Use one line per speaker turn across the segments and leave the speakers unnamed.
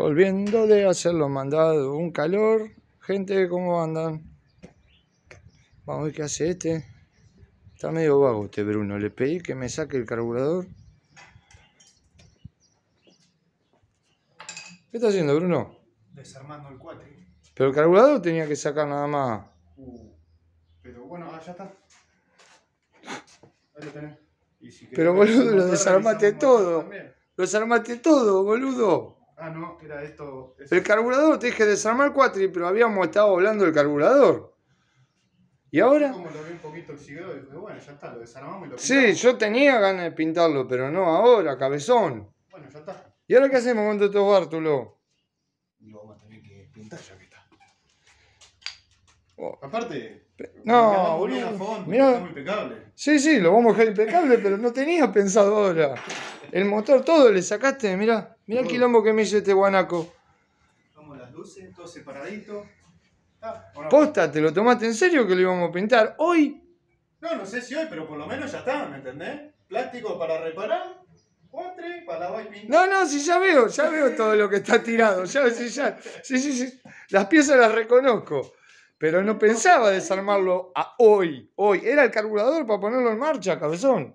Volviendo de hacer los mandados, un calor. Gente, ¿cómo andan? Vamos a ver qué hace este. Está medio vago este Bruno. Le pedí que me saque el carburador. ¿Qué está haciendo Bruno?
Desarmando el cuate.
Pero el carburador tenía que sacar nada más. Uh,
pero bueno, allá ah,
está. Ahí
lo Pero boludo, lo desarmaste
todo. Lo desarmaste todo, boludo.
Ah, no, era esto.
El carburador, te dije desarmar cuatri, pero habíamos estado hablando del carburador. Y ahora. Como
lo vi un poquito oxidado, dije, bueno, ya está, lo desarmamos y lo pintamos. Sí,
yo tenía ganas de pintarlo, pero no ahora, cabezón. Bueno, ya está. ¿Y ahora qué hacemos con todo Bártulo?
Lo vamos a tener que pintar ya que Aparte,
no, mira, muy Sí, sí, lo vamos a dejar impecable, pero no tenía pensado ahora. El motor todo le sacaste, mira, mira el quilombo que me hizo este guanaco.
Vamos las luces, todo separadito.
Posta, ¿te lo tomaste en serio que lo íbamos a pintar hoy?
No, no sé si hoy, pero por lo menos ya está, ¿me entendés? Plástico para reparar, postre para la
pintar. No, no, si ya veo, ya veo todo lo que está tirado. Ya, ya, sí, sí, sí. Las piezas las reconozco. Pero no pensaba desarmarlo a hoy. Hoy. Era el carburador para ponerlo en marcha, cabezón.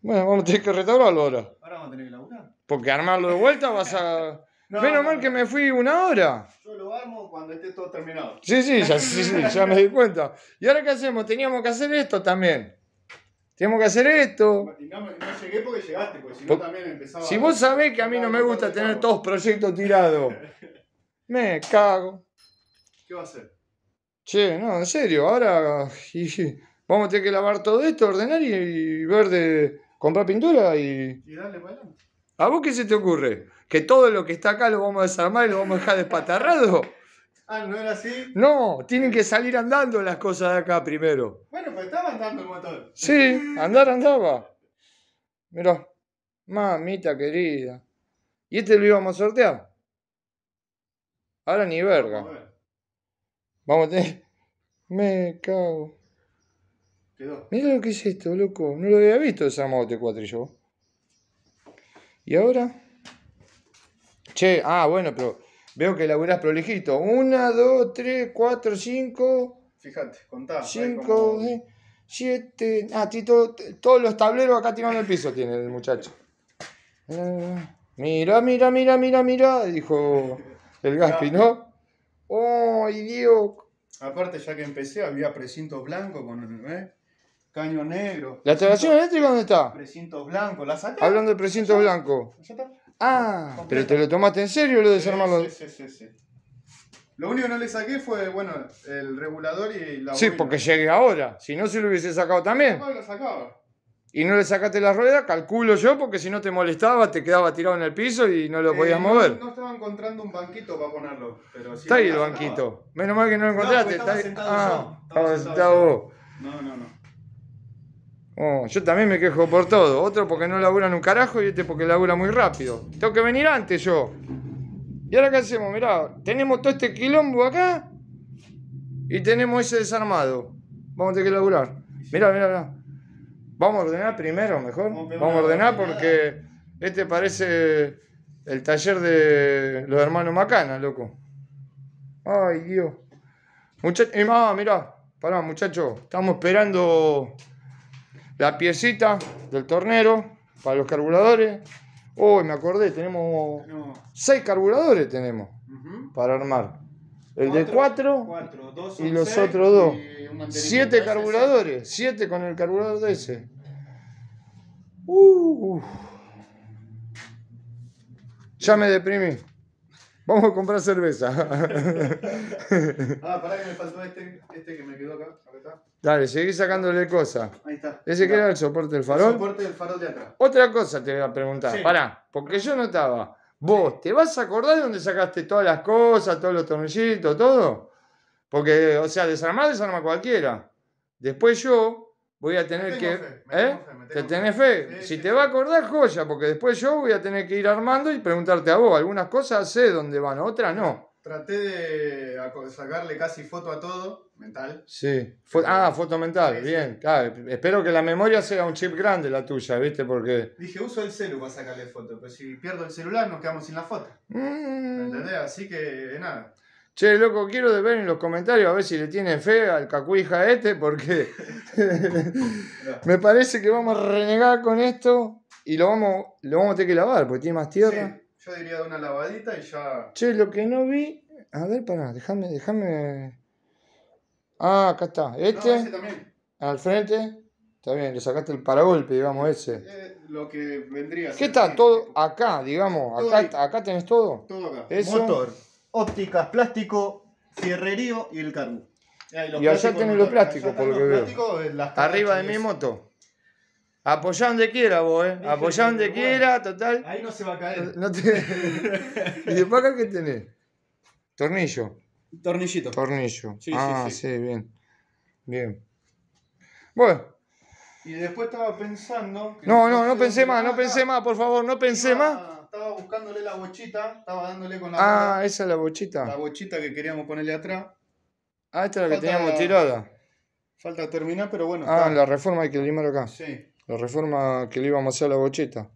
Bueno, vamos a tener que restaurarlo ahora. Ahora vamos a tener que laburar. Porque armarlo de vuelta vas a. Menos mal que me fui una hora.
Yo lo armo cuando esté todo terminado. Sí, sí, ya, ya me
di cuenta. ¿Y ahora qué hacemos? Teníamos que hacer esto también. Teníamos que hacer esto.
no, llegué porque llegaste, porque si no también empezaba. Si vos sabés
que a mí no me gusta tener todos proyectos tirados, me cago. ¿Qué va a hacer? Che, no, en serio, ahora vamos a tener que lavar todo esto, ordenar y, ver de comprar pintura y... Y dale, para ¿A vos qué se te ocurre? ¿Que todo lo que está acá lo vamos a desarmar y lo vamos a dejar despatarrado?
ah, ¿no era así?
No, tienen que salir andando las cosas de acá primero.
Bueno, pues estaba andando el motor.
Sí, andar andaba. Mirá, mamita querida. ¿Y este lo íbamos a sortear? Ahora ni verga. Vamos a tener. Me cago. Mira lo que es esto, loco. No lo había visto esa moto 4 yo. Y ahora. Che, ah, bueno, pero veo que laburás prolijito. Una, dos, tres, cuatro, cinco. Fíjate, contá. Cinco, siete. Ah, todos los tableros acá tirando el piso tiene el muchacho. Mira, ah, mira, mira, mira, mira, dijo el Gaspi, ¿no?
oh Dios! Aparte, ya que empecé, había precintos blancos con ¿eh? caño negro. ¿La instalación eléctrica dónde está? Precintos blancos, la Hablando de
precintos blancos. Ah, pero te lo tomaste en serio lo de
Sí, sí, sí, Lo único que no le saqué fue, bueno, el regulador y la. Sí, porque
llegué ahora. Si no, se lo hubiese sacado también. No, lo y no le sacaste la rueda, calculo yo, porque si no te molestaba, te quedaba tirado en el piso y no lo eh, podías mover.
No estaba encontrando un banquito para ponerlo. Pero está ahí el
banquito. Menos mal que no lo pues encontraste. estaba sentado ah, yo. sentado vos. No, no, no. Oh, yo también me quejo por todo. Otro porque no laburan un carajo y este porque labura muy rápido. Tengo que venir antes yo. ¿Y ahora qué hacemos? Mirá, tenemos todo este quilombo acá y tenemos ese desarmado. Vamos a tener que laburar. Mirá, mirá, mirá. Vamos a ordenar primero, mejor. Vamos a ordenar porque este parece el taller de los hermanos Macana, loco. Ay, Dios. Mucha y más, ah, mirá, pará, muchachos. Estamos esperando la piecita del tornero para los carburadores. Uy, me acordé, tenemos seis carburadores tenemos para armar el de 4
y los otros dos. siete carburadores,
siete con el carburador de ese. ya me deprimí. Vamos a comprar cerveza. ah,
pará que me faltó este, este que me quedó acá.
Dale, seguí sacándole cosas. Ahí está. Ese que era el soporte del farol. El soporte
del farol de atrás.
Otra cosa te voy a preguntar, pará, porque yo notaba Vos, ¿te vas a acordar de dónde sacaste todas las cosas, todos los tornillitos, todo? Porque, o sea, desarmar, desarma cualquiera. Después yo voy a tener que. ¿Eh? ¿Te tenés fe? fe. si te va a acordar, joya, porque después yo voy a tener que ir armando y preguntarte a vos. Algunas cosas sé dónde van, otras no.
Traté de sacarle casi foto a todo, mental.
Sí. ah, foto mental, bien. Claro. Espero que la memoria sea un chip grande la tuya, ¿viste? Porque.
Dije, uso el celu para sacarle foto, pero si pierdo el celular nos quedamos sin la foto. Mm. ¿Me entendés? Así que nada.
Che, loco, quiero ver en los comentarios a ver si le tiene fe al cacuija este, porque me parece que vamos a renegar con esto y lo vamos, lo vamos a tener que lavar, porque tiene más tierra.
Yo diría de una lavadita y ya. Che,
lo que no vi. A ver, pará, déjame, déjame. Ah, acá está. Este. Al frente. Está bien, le sacaste el paragolpe, digamos, ese. Eh, lo que vendría. ¿Qué está? Todo acá, digamos. acá, acá tenés todo.
Todo acá. Motor,
ópticas, plástico, fierrerío y el carro. Y, allá tenés los plásticos, por lo que veo. Arriba de mi moto. Apoyá donde quiera vos, ¿eh? Apoyá donde quiera,
total. Ahí no se va a caer.
¿Y después acá qué tenés? Tornillo. Tornillito. Tornillo. ah, sí, bien. Bien. Bueno.
Y después estaba pensando. no, no, no pensé más, no pensé
más, por favor, no pensé
más. Estaba buscándole la bochita, estaba dándole
con la. Ah, esa es la bochita. La
bochita que queríamos ponerle atrás. Ah, esta es la que teníamos tirada. Falta terminar, pero bueno. Ah,
la reforma hay que limar acá. Sí. La reforma que le íbamos a hacer a la bocheta.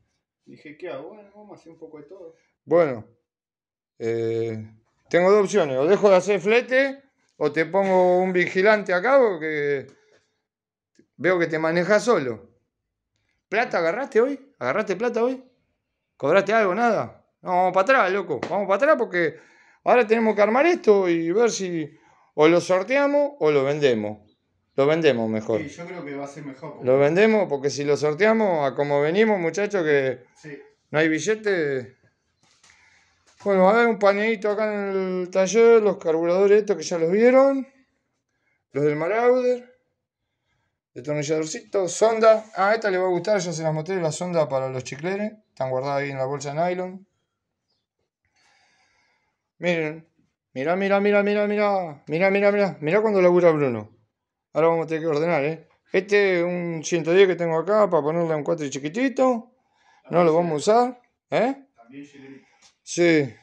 Dije, que hago? Bueno, vamos a hacer un poco de todo.
Bueno, eh, tengo dos opciones. O dejo de hacer flete o te pongo un vigilante acá porque veo que te manejas solo. ¿Plata agarraste hoy? ¿Agarraste plata hoy? ¿Cobraste algo? Nada. No, vamos para atrás, loco. Vamos para atrás porque ahora tenemos que armar esto y ver si o lo sorteamos o lo vendemos. Lo vendemos mejor. Sí,
yo creo que va a ser mejor.
Lo vendemos porque si lo sorteamos, a como venimos, muchachos, que no hay billete. Bueno, a ver, un paneíto acá en el taller, los carburadores estos que ya los vieron. Los del Marauder. tornilladorcito. sonda. Ah, esta le va a gustar, ya se las mostré, la sonda para los chicleres. Están guardadas ahí en la bolsa de nylon. Miren, Mirá, mirá, mira, mira, mirá. Mirá, mirá, mirá. Mirá cuando labura Bruno. Ahora vamos a tener que ordenar, ¿eh? Este es un 110 que tengo acá para ponerle un 4 chiquitito. No lo vamos a usar, ¿eh? Sí.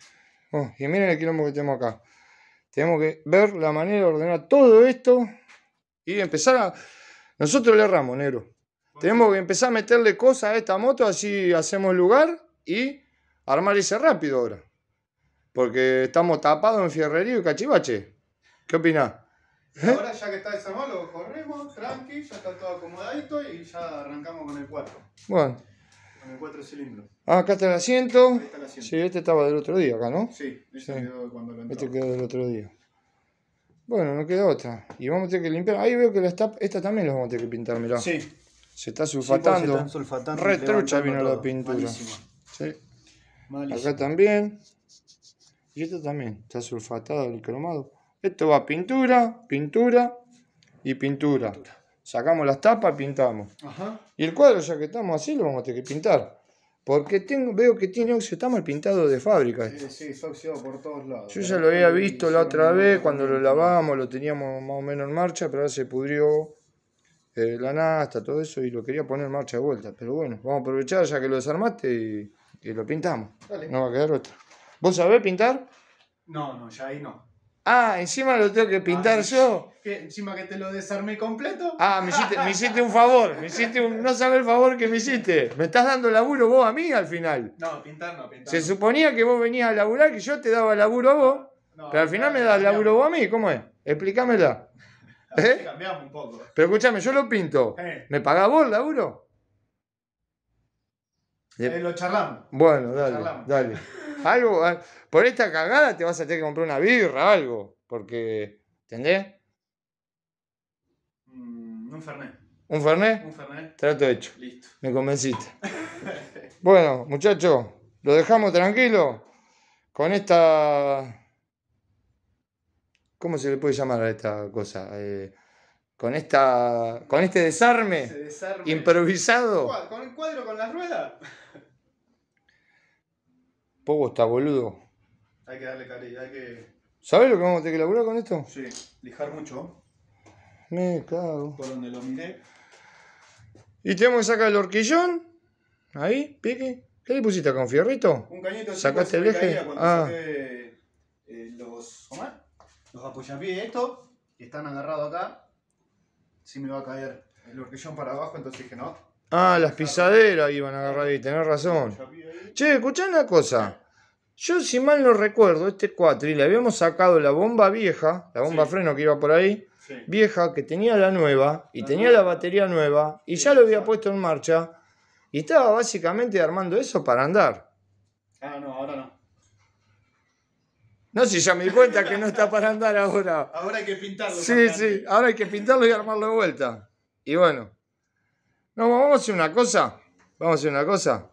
Oh, y miren el quilombo que tenemos acá. Tenemos que ver la manera de ordenar todo esto y empezar a... Nosotros le erramos, negro. Tenemos que empezar a meterle cosas a esta moto, así hacemos lugar y armar ese rápido ahora. Porque estamos tapados en fierrería y cachivache. ¿Qué opinás? ¿Eh? ahora
ya que está el lo corremos, tranqui, ya está todo acomodadito y ya arrancamos con el 4. Bueno. Con el 4 cilindros.
Ah, acá está el asiento. Sí, este estaba del otro día acá, ¿no? Sí, este quedó cuando lo Este quedó del otro día. Bueno, no queda otra. Y vamos a tener que limpiar. Ahí veo que la está, esta también la vamos a tener que pintar, mirá. Sí. Se está sulfatando. Sí, se está sulfatando Retrucha vino la pintura. Sí. Acá también. Y esta también. Está sulfatado el cromado. Esto va pintura, pintura y pintura. Sacamos las tapas, pintamos. Y el cuadro, ya que estamos así, lo vamos a tener que pintar. Porque tengo, veo que tiene óxido, está mal pintado de fábrica. Sí,
sí, está oxidado por todos lados. Yo ya lo había visto la otra vez, cuando lo lavamos,
lo teníamos más o menos en marcha, pero ahora se pudrió eh, la nasta, todo eso, y lo quería poner en marcha de vuelta. Pero bueno, vamos a aprovechar ya que lo desarmaste y, lo pintamos. Dale. No va a quedar otra. ¿Vos sabés pintar?
No, no, ya ahí no.
Ah, encima lo tengo que pintar ah, yo.
encima que te lo desarmé completo. Ah, me hiciste,
un favor. Me hiciste no sabes el favor que me hiciste. Me estás dando laburo vos a mí al final. No, pintar no, pintar. Se suponía que vos venías a laburar, que yo te daba laburo a vos. pero al final me das laburo vos a mí. ¿Cómo es? Explícamela. ¿Eh?
Cambiamos un poco.
Pero escúchame, yo lo pinto. Eh. ¿Me pagás vos el laburo? Eh, lo charlamos. Bueno, dale, Algo, ah, por esta cagada te vas a tener que comprar una birra, o algo, porque, ¿entendés?
Mm, un fernet.
¿Un fernet? Un fernet. Trato hecho. Listo. Me convenciste. bueno, muchachos, lo dejamos tranquilo con esta... ¿Cómo se le puede llamar a esta cosa? Eh, con esta con este desarme. improvisado.
¿Con el cuadro con las ruedas?
poco está boludo.
Hay que darle cariño, hay que.
¿Sabes lo que vamos a tener que laburar con esto?
Sí, lijar mucho.
Me cago.
Por donde lo miré.
Y tenemos que sacar el horquillón. Ahí, pique. ¿Qué le pusiste acá? ¿Un fierrito? Un cañito. ¿Sacaste pues, el eje? Ah.
Eh, los. ¿cómo? Los estos. Que están agarrados acá. Si me va a caer el horquillón para abajo, entonces dije no.
Ah, las pisaderas iban a agarrar y tenés razón. Che, escuchá una cosa. Yo, si mal no recuerdo, este y le habíamos sacado la bomba vieja, la bomba freno que iba por ahí, vieja, que tenía la nueva, y tenía la batería nueva, y ya lo había puesto en marcha, y estaba básicamente armando eso para andar.
Ah, no, ahora no.
No, si ya me di cuenta que no está para andar ahora.
Ahora hay que pintarlo. Sí,
sí, ahora hay que pintarlo y armarlo de vuelta. Y bueno, no, vamos a hacer una cosa. Vamos a hacer una cosa.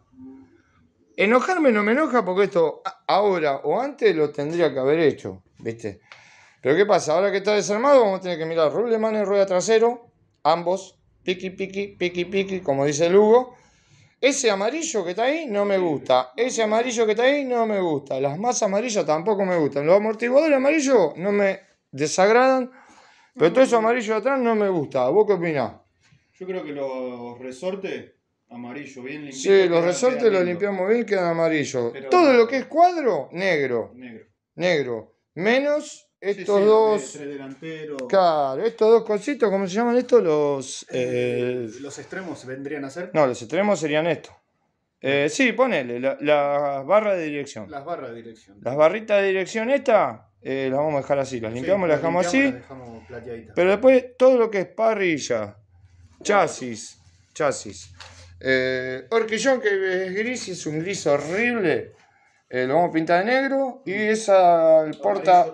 Enojarme no me enoja porque esto ahora o antes lo tendría que haber hecho, ¿viste? Pero ¿qué pasa? Ahora que está desarmado vamos a tener que mirar Rubleman en rueda trasero, ambos, piqui, piqui, piqui, piki como dice Lugo. Ese amarillo que está ahí no me gusta. Ese amarillo que está ahí no me gusta. Las más amarillas tampoco me gustan. Los amortiguadores amarillos no me desagradan. Pero todo eso amarillo de atrás no me gusta. ¿Vos qué opinás?
Yo creo que los resortes amarillo, bien limpios Sí, los resortes los limpiamos
bien, quedan amarillos. Todo lo que es cuadro, negro. Negro. Negro. Menos estos dos. Claro, estos dos cositos, ¿cómo se llaman estos? Los. Eh, eh, ¿Los
extremos vendrían a ser?
No, los extremos serían estos. Eh, sí, ponele, las barras de dirección.
Las barras de dirección.
Las barritas de dirección esta, las vamos a dejar así. Las limpiamos, las, dejamos así. pero después todo lo que es parrilla, Chasis, chasis. Eh, Orquillón que es gris y es un gris horrible. Eh, lo vamos a pintar de negro. Y esa, el porta.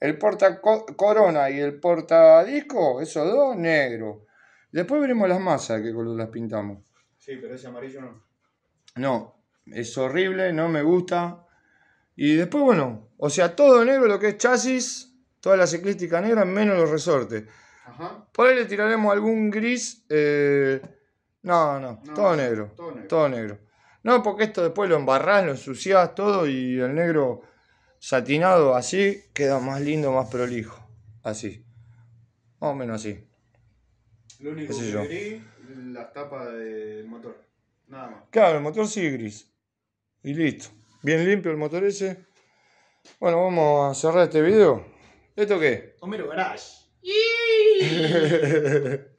El porta corona y el porta disco, esos dos, negro. Después veremos las masas que color las pintamos.
Sí, pero ese amarillo no.
No, es horrible, no me gusta. Y después, bueno, o sea, todo negro lo que es chasis, toda la ciclística negra, menos los resortes. Por ahí le tiraremos algún gris. Eh, no, no, todo negro. Todo negro. No, porque esto después lo embarrás, lo ensuciás todo y el negro satinado así queda más lindo, más prolijo. Así. Más o menos así. Lo
único que gris, La tapa del motor. Nada más.
Claro, el motor sí gris. Y listo. Bien limpio el motor ese. Bueno, vamos a cerrar este video. ¿Esto qué?
Homero Garage. Hey.